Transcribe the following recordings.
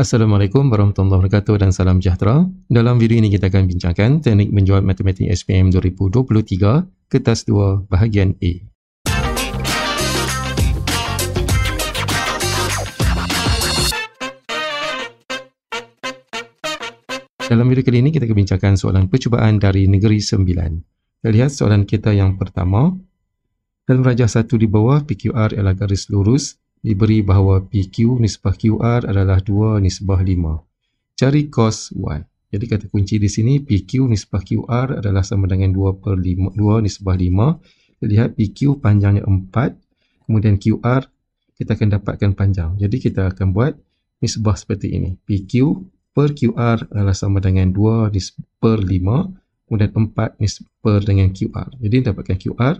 Assalamualaikum warahmatullahi wabarakatuh dan salam sejahtera. Dalam video ini kita akan bincangkan teknik menjawab matematik SPM 2023 kertas 2 bahagian A. Dalam video kali ini kita akan bincangkan soalan percubaan dari negeri 9. Kita lihat soalan kita yang pertama. Dalam rajah 1 di bawah PQR ialah garis lurus diberi bahawa PQ nisbah QR adalah 2 nisbah 5. Cari cos 1. Jadi kata kunci di sini PQ nisbah QR adalah sama dengan 2 per 5, 2 nisbah 5. Lihat PQ panjangnya 4. Kemudian QR kita akan dapatkan panjang. Jadi kita akan buat nisbah seperti ini. PQ per QR adalah sama dengan 2 nisbah per 5. Kemudian 4 nisbah dengan QR. Jadi dapatkan QR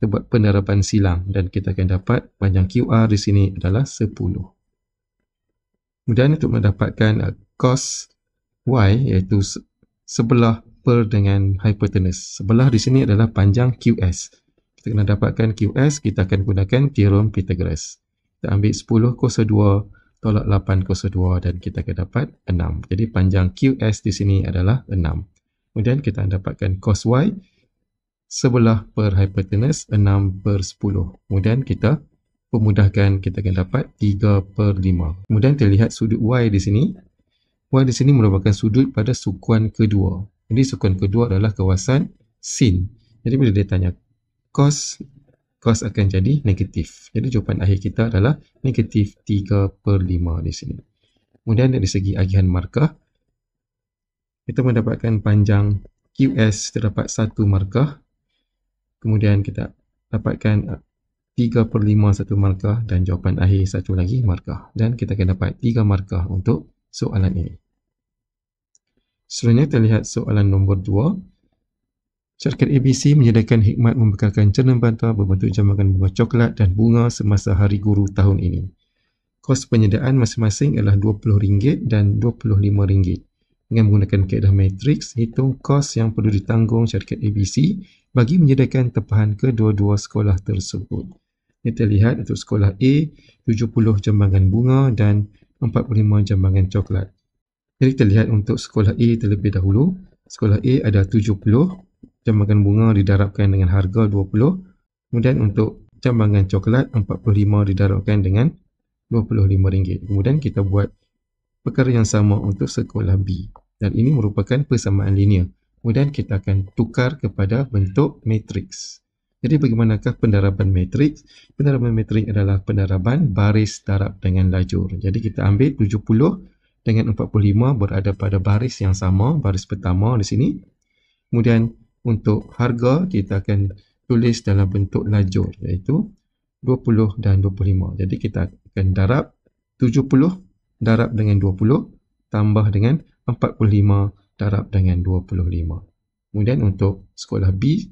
kita buat penerapan silang dan kita akan dapat panjang QR di sini adalah 10. Kemudian untuk mendapatkan uh, cos Y iaitu sebelah per dengan hypotenuse. Sebelah di sini adalah panjang QS. Kita kena dapatkan QS, kita akan gunakan teorem Pythagoras. Kita ambil 10 kos 2, tolak 8 kos 2 dan kita akan dapat 6. Jadi panjang QS di sini adalah 6. Kemudian kita akan dapatkan cos Y sebelah per hypotenuse 6 per 10. Kemudian kita pemudahkan kita akan dapat 3 per 5. Kemudian terlihat sudut Y di sini. Y di sini merupakan sudut pada sukuan kedua. Jadi sukuan kedua adalah kawasan sin. Jadi bila dia tanya cos, cos akan jadi negatif. Jadi jawapan akhir kita adalah negatif 3 per 5 di sini. Kemudian dari segi agihan markah, kita mendapatkan panjang QS terdapat satu markah Kemudian kita dapatkan 3 uh, per 5 satu markah dan jawapan akhir satu lagi markah. Dan kita akan dapat 3 markah untuk soalan ini. Selanjutnya terlihat soalan nombor 2. Syarikat ABC menyediakan hikmat membekalkan cermin bantal berbentuk jamakan bunga coklat dan bunga semasa hari guru tahun ini. Kos penyediaan masing-masing ialah RM20 dan RM25. Dengan menggunakan kaedah matriks, hitung kos yang perlu ditanggung syarikat ABC bagi menyediakan tempahan kedua-dua sekolah tersebut. kita lihat untuk sekolah A, 70 jambangan bunga dan 45 jambangan coklat. Jadi terlihat untuk sekolah A terlebih dahulu. Sekolah A ada 70 jambangan bunga didarabkan dengan harga 20. Kemudian untuk jambangan coklat, 45 didarabkan dengan RM25. Kemudian kita buat perkara yang sama untuk sekolah B. Dan ini merupakan persamaan linear kemudian kita akan tukar kepada bentuk matriks. Jadi bagaimanakah pendaraban matriks? Pendaraban matriks adalah pendaraban baris darab dengan lajur. Jadi kita ambil 70 dengan 45 berada pada baris yang sama, baris pertama di sini. Kemudian untuk harga kita akan tulis dalam bentuk lajur iaitu 20 dan 25. Jadi kita akan darab 70 darab dengan 20 tambah dengan 45 darab dengan 25. Kemudian untuk sekolah B,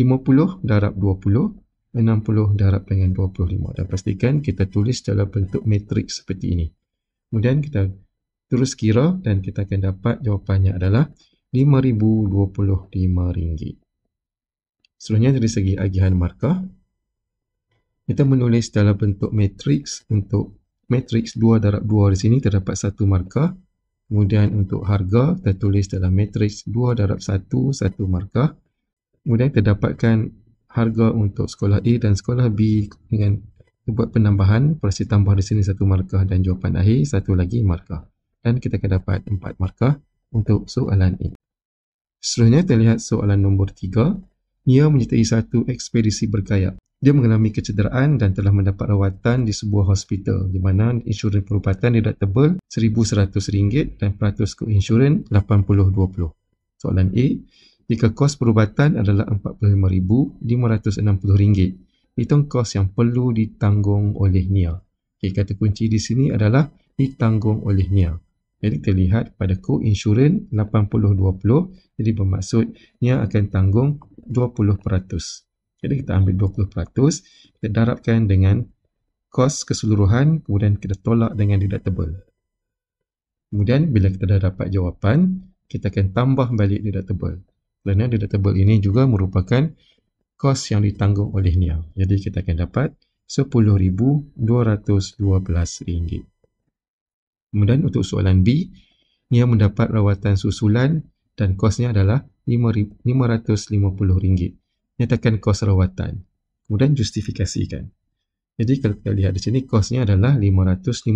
50 darab 20, 60 darab dengan 25. Dan pastikan kita tulis dalam bentuk matriks seperti ini. Kemudian kita terus kira dan kita akan dapat jawapannya adalah RM5,025. Selanjutnya dari segi agihan markah, kita menulis dalam bentuk matriks untuk matriks 2 darab 2 di sini terdapat satu markah Kemudian untuk harga tertulis dalam matriks 2 darab 1, 1 markah. Kemudian terdapatkan harga untuk sekolah A dan sekolah B dengan buat penambahan, proses tambah di sini 1 markah dan jawapan akhir satu lagi markah. Dan kita akan dapat 4 markah untuk soalan A. Seterusnya terlihat soalan nombor 3. Ia menyertai satu ekspedisi berkayak dia mengalami kecederaan dan telah mendapat rawatan di sebuah hospital di mana insurans perubatan deductible RM1,100 dan peratus skop insurans 80-20. Soalan A, jika kos perubatan adalah RM45,560, hitung kos yang perlu ditanggung oleh NIA. Okay, kata kunci di sini adalah ditanggung oleh NIA. Jadi kita lihat pada ko insurans 80-20, jadi bermaksud NIA akan tanggung 20%. Jadi kita ambil 20%, kita darabkan dengan kos keseluruhan, kemudian kita tolak dengan deductible. Kemudian bila kita dah dapat jawapan, kita akan tambah balik deductible. Kerana deductible ini juga merupakan kos yang ditanggung oleh NIA. Jadi kita akan dapat RM10,212. Kemudian untuk soalan B, NIA mendapat rawatan susulan dan kosnya adalah RM550 nyatakan kos rawatan. Kemudian justifikasikan. Jadi kalau kita lihat di sini, kosnya adalah 550.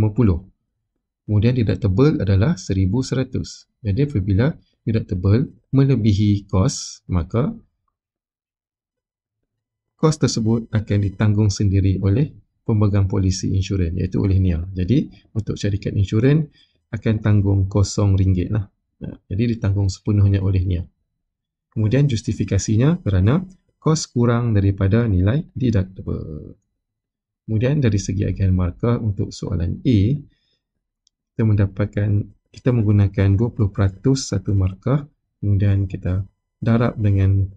Kemudian deductible adalah 1100. Jadi apabila deductible melebihi kos, maka kos tersebut akan ditanggung sendiri oleh pemegang polisi insurans iaitu oleh NIA. Jadi untuk syarikat insurans akan tanggung kosong ringgit lah. Jadi ditanggung sepenuhnya oleh NIA. Kemudian justifikasinya kerana kos kurang daripada nilai deductible. Kemudian dari segi agen markah untuk soalan A, kita mendapatkan kita menggunakan 20% satu markah kemudian kita darab dengan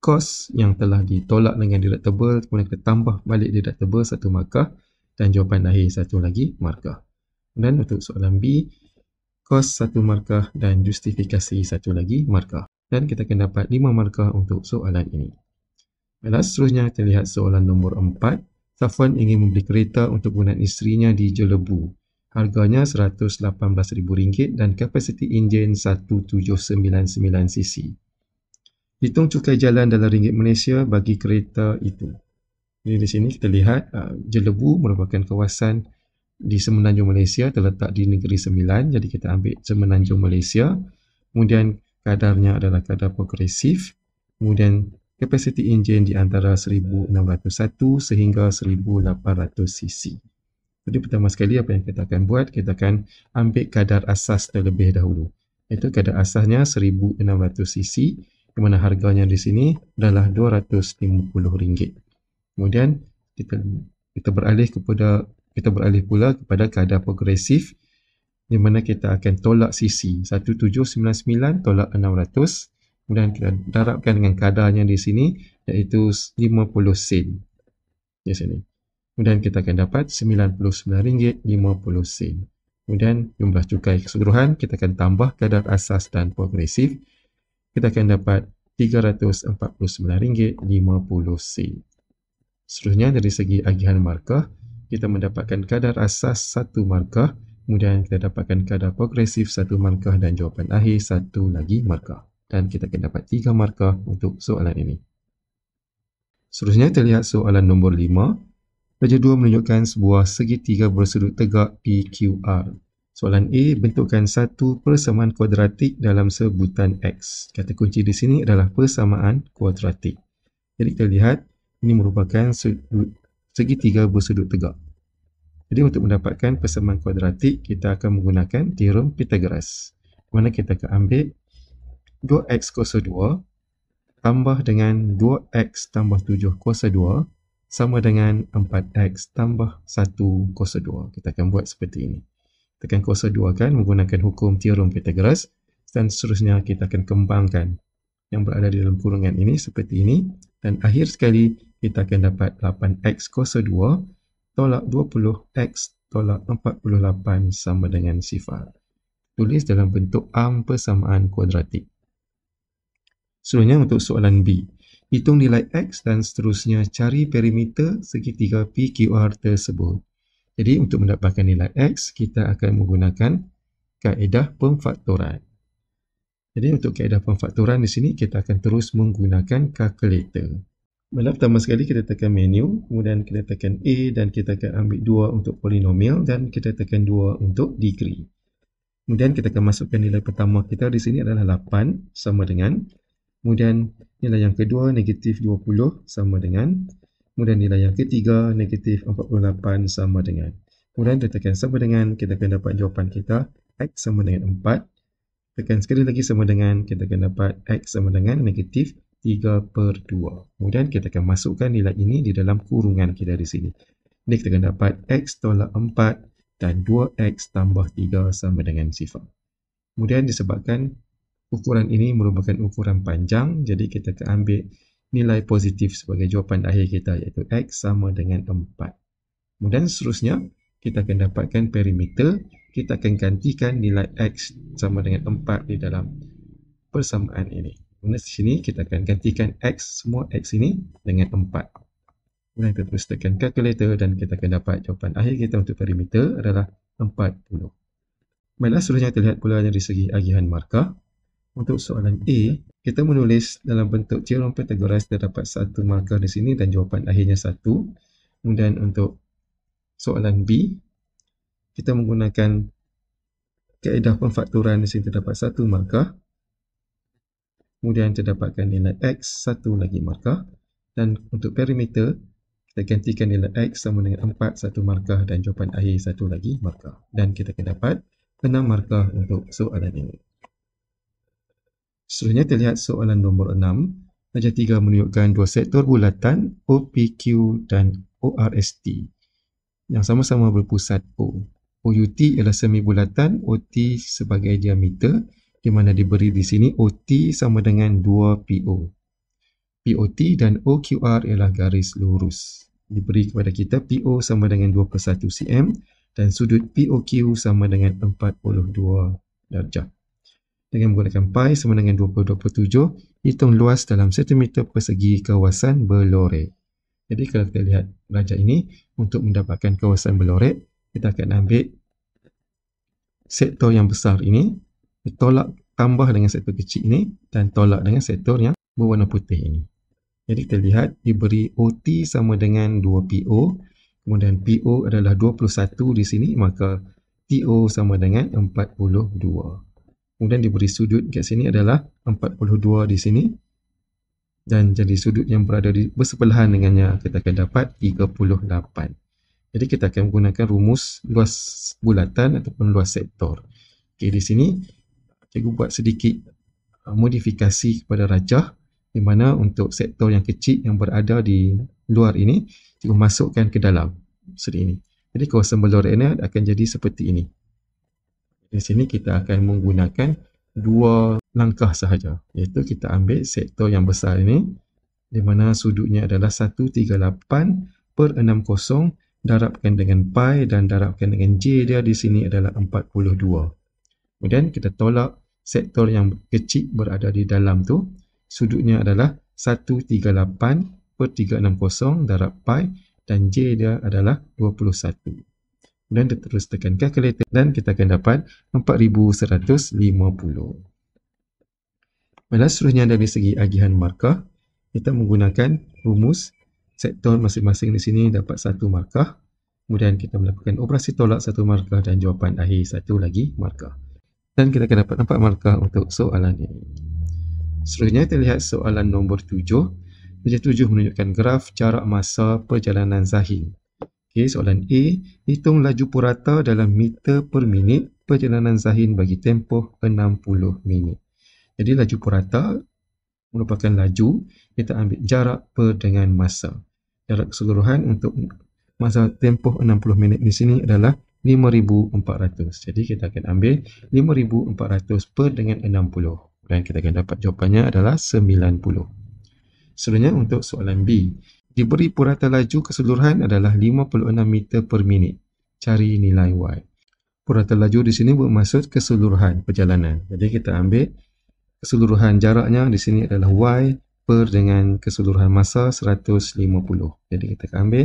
kos yang telah ditolak dengan deductible kemudian kita tambah balik deductible satu markah dan jawapan akhir satu lagi markah. Kemudian untuk soalan B, kos satu markah dan justifikasi satu lagi markah dan kita akan dapat 5 markah untuk soalan ini. Baiklah, seterusnya kita lihat soalan nombor 4. Safwan ingin membeli kereta untuk guna isterinya di Jelebu. Harganya RM118,000 dan kapasiti enjin 1799cc. Hitung cukai jalan dalam ringgit Malaysia bagi kereta itu. Jadi di sini kita lihat uh, Jelebu merupakan kawasan di Semenanjung Malaysia terletak di Negeri Sembilan. Jadi kita ambil Semenanjung Malaysia. Kemudian kadarnya adalah kadar progresif. Kemudian kapasiti enjin di antara 1601 sehingga 1800 cc. Jadi pertama sekali apa yang kita akan buat, kita akan ambil kadar asas terlebih dahulu. Itu kadar asasnya 1600 cc di mana harganya di sini adalah RM250. Kemudian kita kita beralih kepada kita beralih pula kepada kadar progresif di mana kita akan tolak sisi 1799 tolak 600 kemudian kita darabkan dengan kadarnya di sini iaitu 50 sen di sini kemudian kita akan dapat 99 ringgit 50 sen. kemudian jumlah cukai keseluruhan kita akan tambah kadar asas dan progresif kita akan dapat 349 ringgit 50 sen. seterusnya dari segi agihan markah kita mendapatkan kadar asas 1 markah kemudian kita dapatkan kadar progresif satu markah dan jawapan akhir satu lagi markah. Dan kita akan dapat tiga markah untuk soalan ini. Seterusnya, terlihat soalan nombor lima. Raja dua menunjukkan sebuah segitiga bersudut tegak PQR. Soalan A, bentukkan satu persamaan kuadratik dalam sebutan X. Kata kunci di sini adalah persamaan kuadratik. Jadi kita lihat, ini merupakan segitiga bersudut tegak. Jadi untuk mendapatkan persamaan kuadratik, kita akan menggunakan teorem Pythagoras. Mana kita akan ambil 2x kuasa 2 tambah dengan 2x tambah 7 kuasa 2 sama dengan 4x tambah 1 kuasa 2. Kita akan buat seperti ini. Tekan kuasa 2 kan menggunakan hukum teorem Pythagoras dan seterusnya kita akan kembangkan yang berada di dalam kurungan ini seperti ini dan akhir sekali kita akan dapat 8x kuasa kuasa 2 tolak 20 x tolak 48 sama dengan sifar. Tulis dalam bentuk am persamaan kuadratik. Selanjutnya untuk soalan B. Hitung nilai X dan seterusnya cari perimeter segitiga PQR tersebut. Jadi untuk mendapatkan nilai X, kita akan menggunakan kaedah pemfaktoran. Jadi untuk kaedah pemfaktoran di sini, kita akan terus menggunakan kalkulator. Malah pertama sekali kita tekan menu, kemudian kita tekan A dan kita akan ambil 2 untuk polinomial dan kita tekan 2 untuk degree. Kemudian kita akan masukkan nilai pertama kita di sini adalah 8 sama dengan. Kemudian nilai yang kedua negatif 20 sama dengan. Kemudian nilai yang ketiga negatif 48 sama dengan. Kemudian kita tekan sama dengan, kita akan dapat jawapan kita X sama dengan 4. Tekan sekali lagi sama dengan, kita akan dapat X sama dengan negatif 4. 3 per 2. Kemudian kita akan masukkan nilai ini di dalam kurungan kita di sini. Ini kita akan dapat x tolak 4 dan 2x tambah 3 sama dengan sifar. Kemudian disebabkan ukuran ini merupakan ukuran panjang, jadi kita akan ambil nilai positif sebagai jawapan akhir kita iaitu x sama dengan 4. Kemudian seterusnya, kita akan dapatkan perimeter, kita akan gantikan nilai x sama dengan 4 di dalam persamaan ini di sini kita akan gantikan X semua X ini dengan 4 kemudian kita terus tekan calculator dan kita akan dapat jawapan akhir kita untuk perimeter adalah 40 baiklah seluruhnya terlihat pula dari segi agihan markah untuk soalan A kita menulis dalam bentuk teorem Pythagoras terdapat satu markah di sini dan jawapan akhirnya satu kemudian untuk soalan B kita menggunakan kaedah pemfakturan di sini terdapat satu markah Kemudian dapatkan nilai X satu lagi markah. Dan untuk perimeter, kita gantikan nilai X sama dengan 4 satu markah dan jawapan akhir satu lagi markah. Dan kita akan dapat 6 markah untuk soalan ini. Seterusnya terlihat soalan nombor 6. Raja 3 menunjukkan dua sektor bulatan OPQ dan ORST yang sama-sama berpusat O. OUT ialah semi bulatan, OT sebagai diameter di mana diberi di sini OT sama dengan 2PO. POT dan OQR ialah garis lurus. Diberi kepada kita PO sama dengan 21 cm dan sudut POQ sama dengan 42 darjah. Dengan menggunakan pi sama dengan 227, hitung luas dalam sentimeter persegi kawasan belore. Jadi kalau kita lihat darjah ini, untuk mendapatkan kawasan belore, kita akan ambil sektor yang besar ini tolak tambah dengan sektor kecil ini dan tolak dengan sektor yang berwarna putih ini. Jadi kita lihat diberi OT sama dengan 2PO. Kemudian PO adalah 21 di sini maka TO sama dengan 42. Kemudian diberi sudut kat sini adalah 42 di sini. Dan jadi sudut yang berada di bersebelahan dengannya kita akan dapat 38. Jadi kita akan menggunakan rumus luas bulatan ataupun luas sektor. Okey di sini cikgu buat sedikit uh, modifikasi kepada rajah di mana untuk sektor yang kecil yang berada di luar ini cikgu masukkan ke dalam seperti ini. Jadi kawasan ini akan jadi seperti ini. Di sini kita akan menggunakan dua langkah sahaja iaitu kita ambil sektor yang besar ini di mana sudutnya adalah 138 per 60 darabkan dengan pi dan darabkan dengan j dia di sini adalah 42. Kemudian kita tolak sektor yang kecil berada di dalam tu. Sudutnya adalah 138 per 360 darab pi dan J dia adalah 21. Kemudian kita terus tekan calculator dan kita akan dapat 4150. Malah seluruhnya dari segi agihan markah, kita menggunakan rumus sektor masing-masing di sini dapat satu markah. Kemudian kita melakukan operasi tolak satu markah dan jawapan akhir satu lagi markah dan kita akan dapat nampak markah untuk soalan ini. Selanjutnya kita lihat soalan nombor tujuh. Soalan tujuh menunjukkan graf jarak masa perjalanan Zahin. Okay, soalan A, hitung laju purata dalam meter per minit perjalanan Zahin bagi tempoh 60 minit. Jadi laju purata merupakan laju, kita ambil jarak per dengan masa. Jarak keseluruhan untuk masa tempoh 60 minit di sini adalah 5,400. Jadi kita akan ambil 5,400 per dengan 60. Dan kita akan dapat jawapannya adalah 90. Selanjutnya untuk soalan B. Diberi purata laju keseluruhan adalah 56 meter per minit. Cari nilai Y. Purata laju di sini bermaksud keseluruhan perjalanan. Jadi kita ambil keseluruhan jaraknya di sini adalah Y per dengan keseluruhan masa 150. Jadi kita akan ambil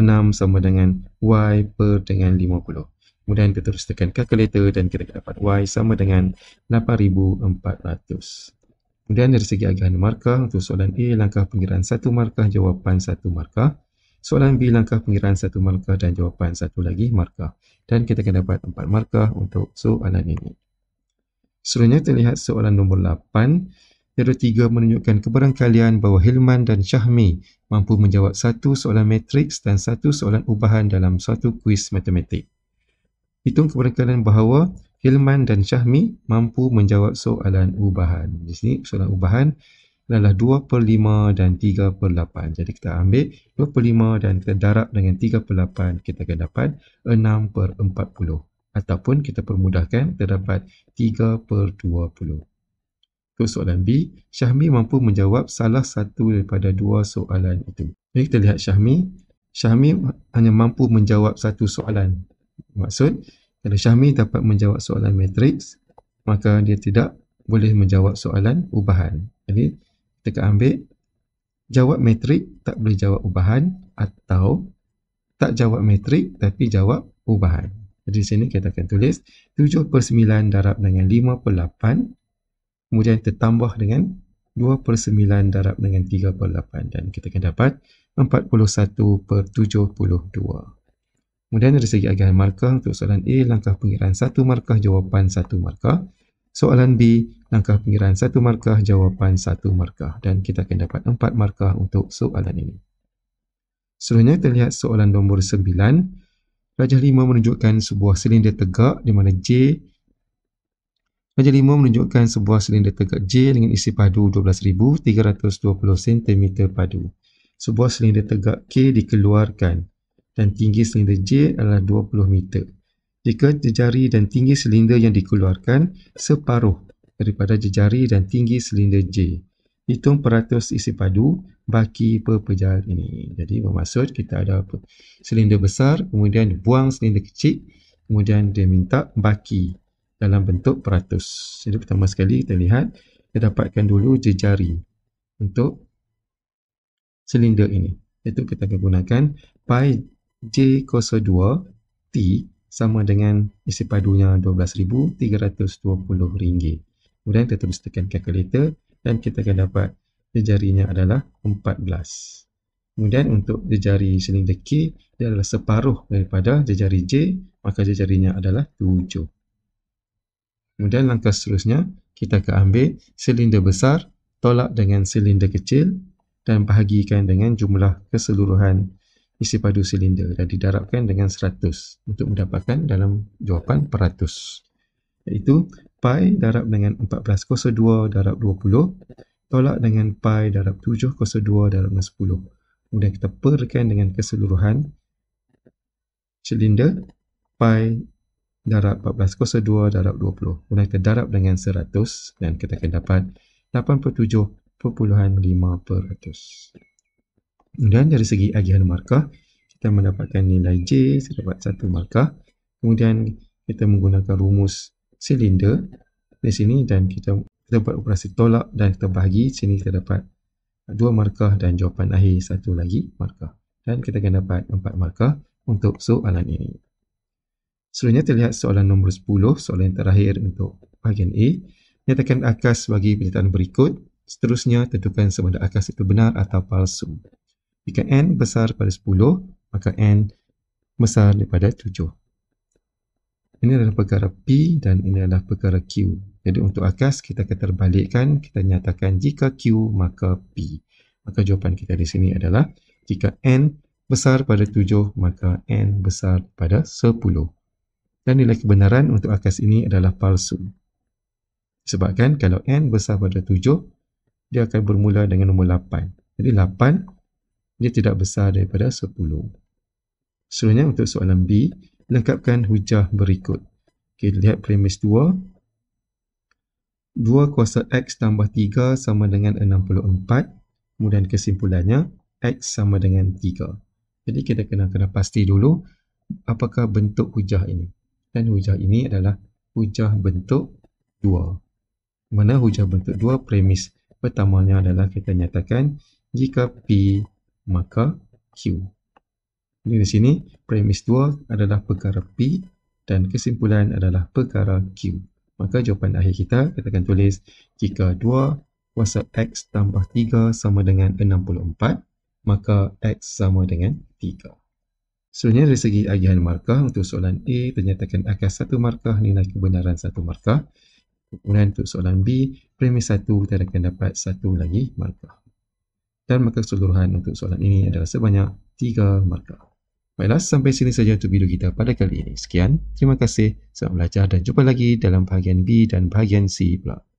56 sama dengan Y per dengan 50. Kemudian kita terus tekan calculator dan kita dapat Y sama dengan 8400. Kemudian dari segi agahan markah untuk soalan A langkah pengiraan satu markah jawapan satu markah. Soalan B langkah pengiraan satu markah dan jawapan satu lagi markah. Dan kita akan dapat empat markah untuk soalan ini. Selanjutnya kita lihat soalan nombor 8. Era tiga menunjukkan keberangkalian bahawa Hilman dan Syahmi mampu menjawab satu soalan matriks dan satu soalan ubahan dalam satu kuis matematik. Hitung keberangkalian bahawa Hilman dan Syahmi mampu menjawab soalan ubahan. Di sini soalan ubahan adalah 2 per 5 dan 3 per 8. Jadi kita ambil 2 per 5 dan kita darab dengan 3 per 8. Kita akan dapat 6 per 40. Ataupun kita permudahkan, kita dapat 3 per 20. Untuk soalan B, Syahmi mampu menjawab salah satu daripada dua soalan itu. Jadi kita lihat Syahmi. Syahmi hanya mampu menjawab satu soalan. Maksud, kalau Syahmi dapat menjawab soalan matrix, maka dia tidak boleh menjawab soalan ubahan. Jadi, kita akan ambil jawab matrix tak boleh jawab ubahan atau tak jawab matrix tapi jawab ubahan. Jadi, sini kita akan tulis 7 per 9 darab dengan 5 per 8 kemudian kita tambah dengan 2 per 9 darab dengan 3 per 8 dan kita akan dapat 41 per 72. Kemudian dari segi agihan markah untuk soalan A, langkah pengiraan 1 markah, jawapan 1 markah. Soalan B, langkah pengiraan 1 markah, jawapan 1 markah. Dan kita akan dapat 4 markah untuk soalan ini. Selanjutnya kita lihat soalan nombor 9. Rajah 5 menunjukkan sebuah silinder tegak di mana J Meja lima menunjukkan sebuah silinder tegak J dengan isi padu 12,320 cm padu. Sebuah silinder tegak K dikeluarkan dan tinggi silinder J adalah 20 meter. Jika jejari dan tinggi silinder yang dikeluarkan separuh daripada jejari dan tinggi silinder J. Hitung peratus isi padu baki perpejal ini. Jadi bermaksud kita ada silinder besar kemudian buang silinder kecil kemudian dia minta baki dalam bentuk peratus. Jadi pertama sekali kita lihat, kita dapatkan dulu jejari untuk silinder ini. Itu kita akan gunakan pi j 2 T sama dengan isi padunya RM12,320. Kemudian kita terus tekan calculator dan kita akan dapat jejarinya adalah 14. Kemudian untuk jejari silinder K, dia adalah separuh daripada jejari J, maka jejarinya adalah 7. Kemudian langkah seterusnya, kita akan ambil silinder besar, tolak dengan silinder kecil dan bahagikan dengan jumlah keseluruhan isi padu silinder dan didarabkan dengan 100 untuk mendapatkan dalam jawapan peratus. Iaitu pi darab dengan 1402 darab 20, tolak dengan pi darab 702 darab 10. Kemudian kita perkan dengan keseluruhan silinder pi darab 14.02 darab 20. Bila kita darab dengan 100 dan kita akan dapat 87.5 peratus. Kemudian dari segi agihan markah, kita mendapatkan nilai J, kita dapat satu markah. Kemudian kita menggunakan rumus silinder di sini dan kita, kita buat operasi tolak dan kita bahagi. Di sini kita dapat dua markah dan jawapan akhir satu lagi markah. Dan kita akan dapat empat markah untuk soalan ini. Selanjutnya terlihat soalan nombor 10, soalan yang terakhir untuk bahagian A. Nyatakan akas bagi penyataan berikut. Seterusnya, tentukan sama ada akas itu benar atau palsu. Jika N besar pada 10, maka N besar daripada 7. Ini adalah perkara P dan ini adalah perkara Q. Jadi untuk akas, kita akan terbalikkan. Kita nyatakan jika Q, maka P. Maka jawapan kita di sini adalah jika N besar pada 7, maka N besar pada 10 dan nilai kebenaran untuk akas ini adalah palsu. Sebabkan kalau n besar pada 7, dia akan bermula dengan nombor 8. Jadi 8, dia tidak besar daripada 10. Selanjutnya untuk soalan B, lengkapkan hujah berikut. Okay, lihat premis 2. 2 kuasa X tambah 3 sama dengan 64. Kemudian kesimpulannya, X sama dengan 3. Jadi kita kena kena pasti dulu apakah bentuk hujah ini dan hujah ini adalah hujah bentuk dua. Mana hujah bentuk dua premis pertamanya adalah kita nyatakan jika P maka Q. Jadi di sini premis dua adalah perkara P dan kesimpulan adalah perkara Q. Maka jawapan akhir kita kita akan tulis jika dua kuasa X tambah tiga sama dengan enam puluh empat maka X sama dengan tiga. Sebenarnya dari segi agihan markah untuk soalan A ternyatakan akar satu markah nilai kebenaran satu markah. Kemudian untuk soalan B, premis satu kita akan dapat satu lagi markah. Dan maka keseluruhan untuk soalan ini adalah sebanyak tiga markah. Baiklah, sampai sini saja untuk video kita pada kali ini. Sekian, terima kasih, selamat belajar dan jumpa lagi dalam bahagian B dan bahagian C pula.